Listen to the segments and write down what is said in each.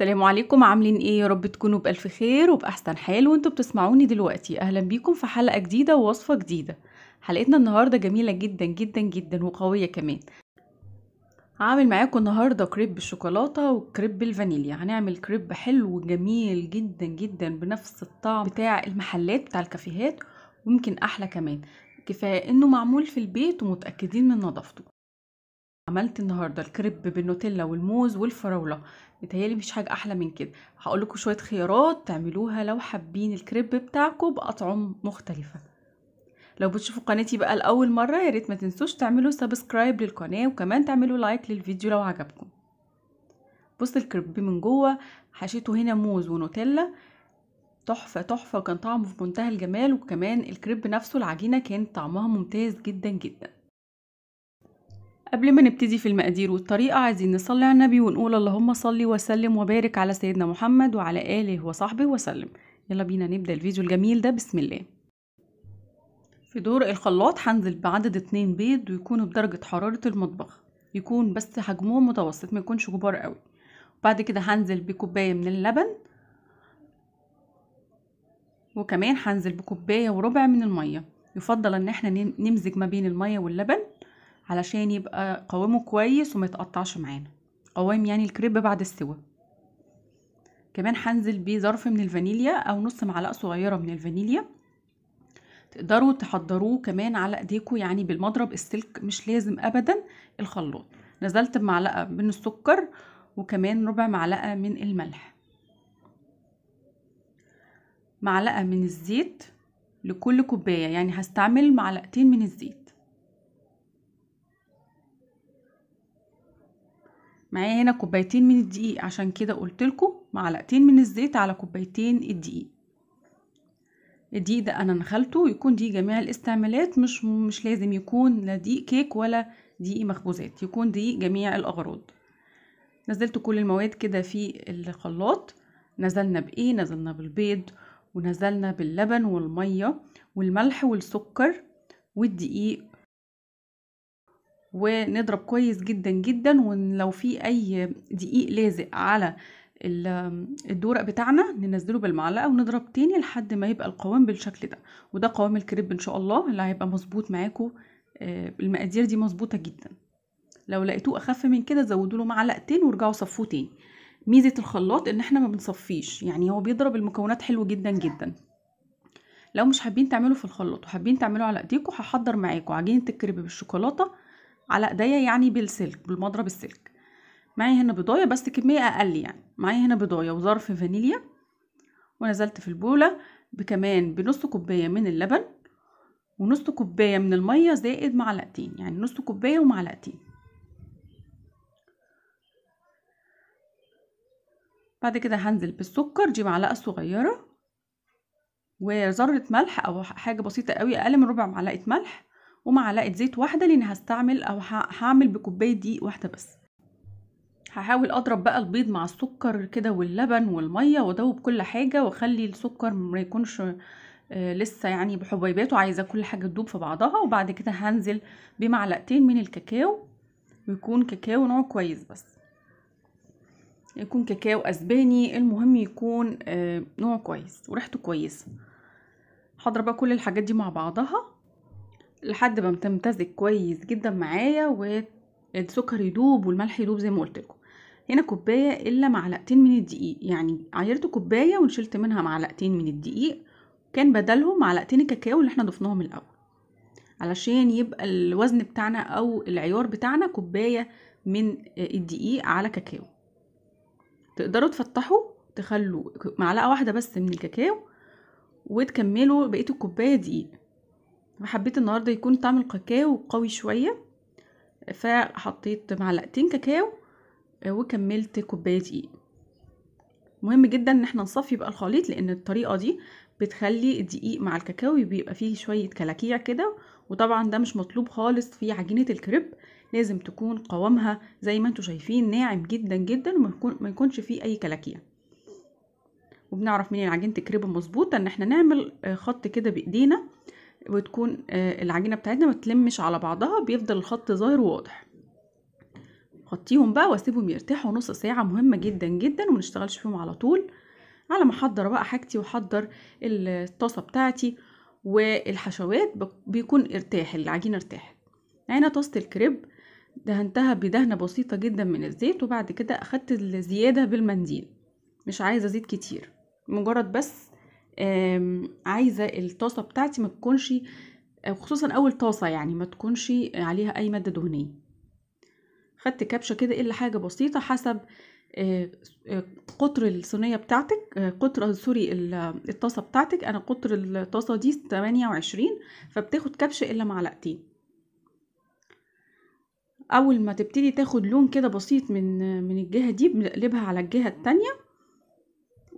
السلام عليكم عاملين ايه يا رب تكونوا بالف خير وباحسن حال وانتوا بتسمعوني دلوقتي اهلا بيكم في حلقه جديده ووصفه جديده حلقتنا النهارده جميله جدا جدا جدا وقويه كمان هعمل معاكم النهارده كريب بالشوكولاته وكريب بالفانيليا هنعمل كريب حلو جميل جدا جدا بنفس الطعم بتاع المحلات بتاع الكافيهات وممكن احلى كمان كفايه انه معمول في البيت ومتاكدين من نظافته عملت النهارده الكريب بالنوتيلا والموز والفراوله متهيالي مفيش حاجه احلى من كده هقول لكم شويه خيارات تعملوها لو حابين الكريب بتاعكم باطعم مختلفه لو بتشوفوا قناتي بقى لاول مره يا ريت ما تنسوش تعملوا سبسكرايب للقناه وكمان تعملوا لايك للفيديو لو عجبكم بص الكريب من جوه حشيته هنا موز ونوتيلا تحفه تحفه وكان طعمه في منتهى الجمال وكمان الكريب نفسه العجينه كان طعمها ممتاز جدا جدا قبل ما نبتدي في المقادير والطريقة عايزين نصلي على النبي ونقول اللهم صلي وسلم وبارك على سيدنا محمد وعلى آله وصحبه وسلم يلا بينا نبدأ الفيديو الجميل ده بسم الله في دور الخلاط هنزل بعدد اتنين بيض ويكونوا بدرجة حرارة المطبخ يكون بس حجمهم متوسط ما يكونش كبار قوي وبعد كده هنزل بكوباية من اللبن وكمان هنزل بكوباية وربع من المية يفضل ان احنا نمزج ما بين المية واللبن علشان يبقى قوامه كويس وما يتقطعش معانا قوام يعني الكريب بعد السوا كمان هنزل بيه ظرف من الفانيليا او نص معلقه صغيره من الفانيليا تقدروا تحضروه كمان على ايديكم يعني بالمضرب السلك مش لازم ابدا الخلاط نزلت بمعلقه من السكر وكمان ربع معلقه من الملح معلقه من الزيت لكل كوبايه يعني هستعمل معلقتين من الزيت معايا هنا كوبايتين من الدقيق عشان كده قلت لكم معلقتين من الزيت على كوبايتين الدقيق الدقيق ده انا نخلته يكون دي جميع الاستعمالات مش مش لازم يكون لا دقيق كيك ولا دقيق مخبوزات يكون دقيق جميع الاغراض نزلت كل المواد كده في الخلاط نزلنا بايه نزلنا بالبيض ونزلنا باللبن والميه والملح والسكر والدقيق ونضرب كويس جدا جدا ولو في اي دقيق لازق على الدورق بتاعنا ننزله بالمعلقه ونضرب تاني لحد ما يبقى القوام بالشكل ده وده قوام الكريب ان شاء الله اللي هيبقى مظبوط معاكم آه، المقادير دي مظبوطه جدا لو لقيتوه اخف من كده زودوا له معلقتين وارجعوا صفوه تاني ميزه الخلاط ان احنا ما بنصفيش يعني هو بيضرب المكونات حلو جدا جدا لو مش حابين تعملوا في الخلاط وحابين تعملوا على ايديكم هحضر معاكم عجينه الكريب بالشوكولاته على ايديا يعني بالسلك بالمضرب السلك معايا هنا بيضايه بس كميه اقل يعني معايا هنا بيضايه وظرف فانيليا ونزلت في البوله بكمان بنص كوبايه من اللبن ونص كوبايه من الميه زائد معلقتين يعني نص كوبايه ومعلقتين بعد كده هنزل بالسكر دي معلقه صغيره وذره ملح او حاجه بسيطه قوي اقل من ربع معلقه ملح ومعلقه زيت واحده لان هستعمل او هعمل بكوبايه دي واحده بس هحاول اضرب بقى البيض مع السكر كده واللبن والميه وادوب كل حاجه واخلي السكر ما يكونش آه، لسه يعني بحبيباته عايزه كل حاجه تدوب في بعضها وبعد كده هنزل بمعلقتين من الكاكاو ويكون كاكاو نوع كويس بس يكون كاكاو اسباني المهم يكون آه، نوع كويس وريحته كويسه هضرب بقى كل الحاجات دي مع بعضها لحد ما تمتزج كويس جدا معايا والسكر يدوب والملح يدوب زي ما قلت لكم هنا كوبايه الا معلقتين من الدقيق يعني عيرت كوبايه وشلت منها معلقتين من الدقيق كان بدلهم معلقتين الكاكاو اللي احنا ضفناهم الاول علشان يبقى الوزن بتاعنا او العيار بتاعنا كوبايه من الدقيق على كاكاو تقدروا تفتحوا تخلوا معلقه واحده بس من الكاكاو وتكملوا بقيه الكوبايه دقيق فحبيت النهاردة يكون طعم الكاكاو قوي شوية فحطيت معلقتين كاكاو آه، وكملت كوباية دقيق مهم جدا ان احنا نصفي بقى الخليط لان الطريقة دي بتخلي الدقيق مع الكاكاو بيبقى فيه شوية كلاكيع كده وطبعا ده مش مطلوب خالص في عجينة الكريب لازم تكون قوامها زي ما انتم شايفين ناعم جدا جدا وما يكونش فيه اي كلاكيع وبنعرف منين عجينة الكريب مظبوطة ان احنا نعمل آه، خط كده بايدينا وتكون آه، العجينة بتاعتنا ما تلمش على بعضها بيفضل الخط ظاهر وواضح غطيهم بقى واسيبهم يرتاحوا نص ساعة مهمة جدا جدا وما نشتغلش فيهم على طول على ما احضر بقى حاجتي واحضر الطاسة بتاعتي والحشوات بيكون ارتاح العجينة ارتاحت هنا طاسة الكريب دهنتها بدهنة بسيطة جدا من الزيت وبعد كده اخدت الزيادة بالمنديل مش عايزة زيت كتير مجرد بس عايزه الطاسه بتاعتي ما تكونش آه، خصوصا اول طاسه يعني ما تكونش عليها اي ماده دهنيه خدت كبشه كده الا حاجه بسيطه حسب آه، آه، قطر الصينيه بتاعتك قطر سوري الطاسه بتاعتك انا قطر الطاسه دي 28 فبتاخد كبشه الا معلقتين اول ما تبتدي تاخد لون كده بسيط من من الجهه دي بنقلبها على الجهه التانية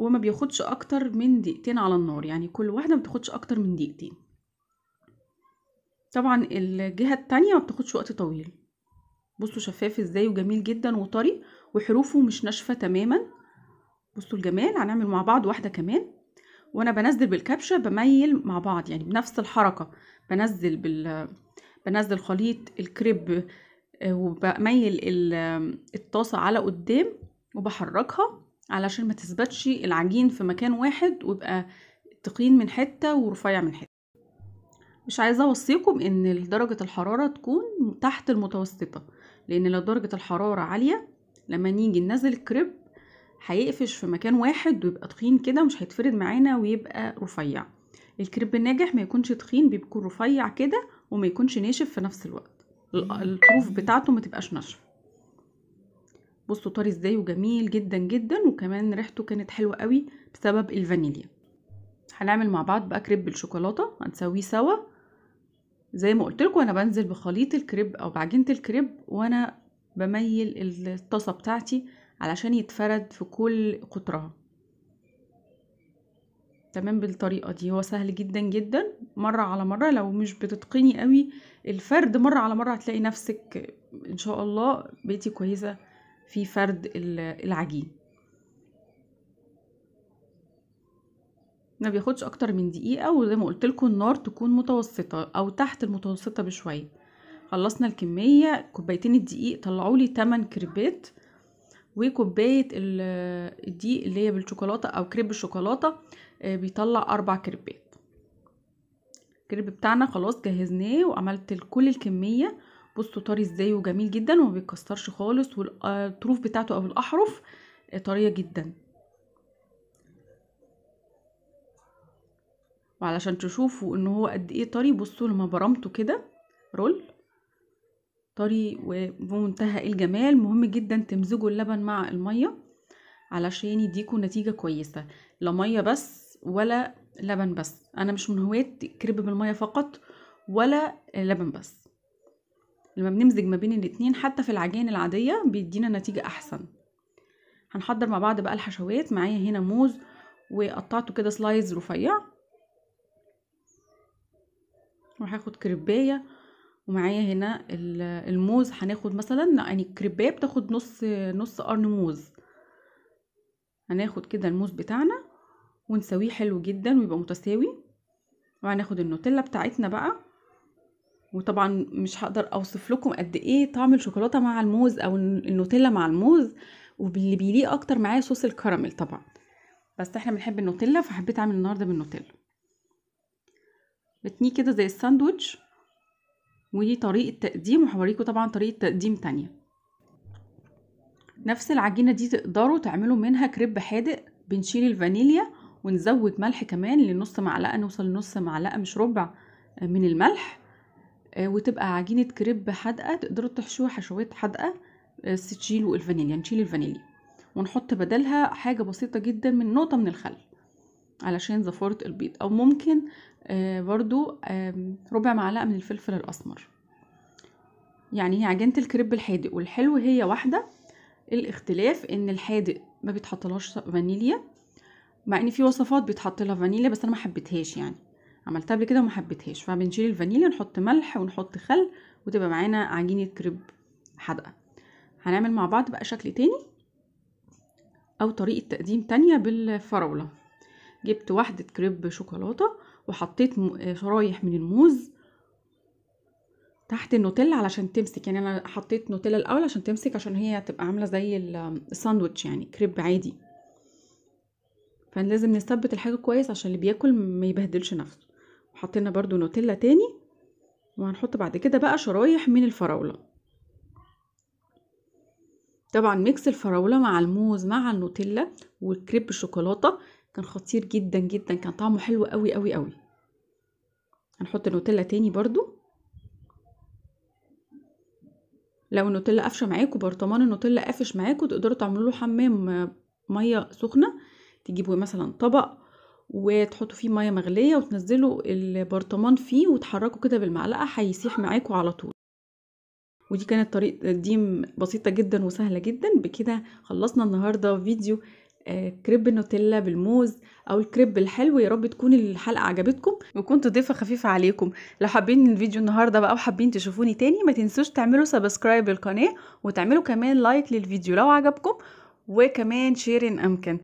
وما بياخدش اكتر من دقيقتين على النار يعني كل واحده ما بتاخدش اكتر من دقيقتين طبعا الجهه التانية ما بتاخدش وقت طويل بصوا شفاف ازاي وجميل جدا وطري وحروفه مش ناشفه تماما بصوا الجمال هنعمل مع بعض واحده كمان وانا بنزل بالكبشه بميل مع بعض يعني بنفس الحركه بنزل بال بنزل خليط الكريب آه، وبميل الطاسه على قدام وبحركها علشان ما تثبتش العجين في مكان واحد ويبقى تقين من حتة ورفيع من حتة مش عايزة اوصيكم ان درجة الحرارة تكون تحت المتوسطة لان لو درجة الحرارة عالية لما نيجي ننزل الكريب هيقفش في مكان واحد ويبقى تخين كده مش هيتفرد معانا ويبقى رفيع الكريب الناجح ما يكونش تخين بيكون رفيع كده وما يكونش ناشف في نفس الوقت الطروف بتاعته ما تبقاش ناشفه بصوا طار ازاي وجميل جدا جدا وكمان ريحته كانت حلوه قوي بسبب الفانيليا هنعمل مع بعض بقى كريب بالشوكولاته هنسويه سوا زي ما قلت لكم انا بنزل بخليط الكريب او بعجينه الكريب وانا بميل الطاسه بتاعتي علشان يتفرد في كل قطرها تمام بالطريقه دي هو سهل جدا جدا مره على مره لو مش بتتقني قوي الفرد مره على مره هتلاقي نفسك ان شاء الله بيتي كويسه في فرد العجين ما بياخدش اكتر من دقيقه وزي ما قلت لكم النار تكون متوسطه او تحت المتوسطه بشويه خلصنا الكميه كوبايتين الدقيق طلعوا لي 8 كريبات وكوبايه الدقيق اللي هي بالشوكولاته او كريب الشوكولاته آه، بيطلع اربع كريبات الكريب بتاعنا خلاص جهزناه وعملت كل الكميه بصوا طري ازاي وجميل جدا وما بيتكسرش خالص والطروف بتاعته او الاحرف طريه جدا وعلشان تشوفوا ان هو قد ايه طري بصوا لما برمته كده رول طري ومنتهى الجمال مهم جدا تمزجوا اللبن مع الميه علشان يديكوا نتيجه كويسه لا ميه بس ولا لبن بس انا مش من هواة كريب بالميه فقط ولا لبن بس لما بنمزج ما بين الاتنين حتى في العجين العادية بيدينا نتيجة أحسن هنحضر مع بعض بقى الحشوات معايا هنا موز وقطعته كده سلايز رفيع وهاخد كريباية ومعايا هنا الموز هناخد مثلا يعني الكريباية بتاخد نص نص قرن موز هناخد كده الموز بتاعنا ونسويه حلو جدا ويبقى متساوي وهناخد النوتيلا بتاعتنا بقى وطبعا مش هقدر اوصف لكم قد ايه طعم الشوكولاته مع الموز او النوتيلا مع الموز واللي بيليق اكتر معايا صوص الكراميل طبعا بس احنا بنحب النوتيلا فحبيت اعمل النهارده بالنوتيلا بتنيه كده زي الساندوتش ودي طريقه تقديم وهوريكم طبعا طريقه تقديم تانية نفس العجينه دي تقدروا تعملوا منها كريب حادق بنشيل الفانيليا ونزود ملح كمان لنص معلقه نوصل لنص معلقه مش ربع آه، من الملح آه، وتبقى عجينة كريب حادقة تقدروا تحشوها حشوات حادقة بس آه، تشيلوا الفانيليا نشيل يعني الفانيليا ونحط بدلها حاجة بسيطة جدا من نقطة من الخل علشان زفارة البيض أو ممكن آه، برضو ربع معلقة من الفلفل الأسمر يعني هي عجينة الكريب الحادق والحلو هي واحدة الاختلاف ان الحادق ما بيتحطلهاش فانيليا مع ان في وصفات بيتحط لها فانيليا بس انا ما حبيتهاش يعني عملتها قبل كده وما حبيتهاش فبنشيل الفانيليا نحط ملح ونحط خل وتبقى معانا عجينه كريب حدقه هنعمل مع بعض بقى شكل تاني او طريقه تقديم تانية بالفراوله جبت واحده كريب شوكولاته وحطيت آه، شرايح من الموز تحت النوتيلا علشان تمسك يعني انا حطيت نوتيلا الاول عشان تمسك عشان هي تبقى عامله زي الساندوتش يعني كريب عادي فلازم نثبت الحاجه كويس عشان اللي بياكل ما يبهدلش نفسه حطينا برضو نوتيلا تاني وهنحط بعد كده بقى شرايح من الفراولة طبعا ميكس الفراولة مع الموز مع النوتيلا والكريب الشوكولاتة كان خطير جدا جدا كان طعمه حلو قوي قوي قوي هنحط النوتيلا تاني برضو لو النوتيلا قافشه معاكم برطمان النوتيلا قافش معاكم تقدروا تعملوا له حمام ميه سخنه تجيبوا مثلا طبق وتحطوا فيه ميه مغليه وتنزلوا البرطمان فيه وتحركوا كده بالمعلقه هيسيح معاكوا على طول ودي كانت طريقه دي بسيطه جدا وسهله جدا بكده خلصنا النهارده فيديو آه، كريب النوتيلا بالموز او الكريب الحلو يا رب تكون الحلقه عجبتكم وكنت ضيفه خفيفه عليكم لو حابين الفيديو النهارده بقى وحابين تشوفوني تاني ما تنسوش تعملوا سبسكرايب للقناه وتعملوا كمان لايك للفيديو لو عجبكم وكمان شير ان امكن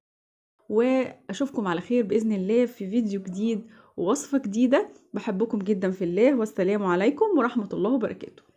واشوفكم على خير باذن الله في فيديو جديد ووصفه جديده بحبكم جدا في الله والسلام عليكم ورحمه الله وبركاته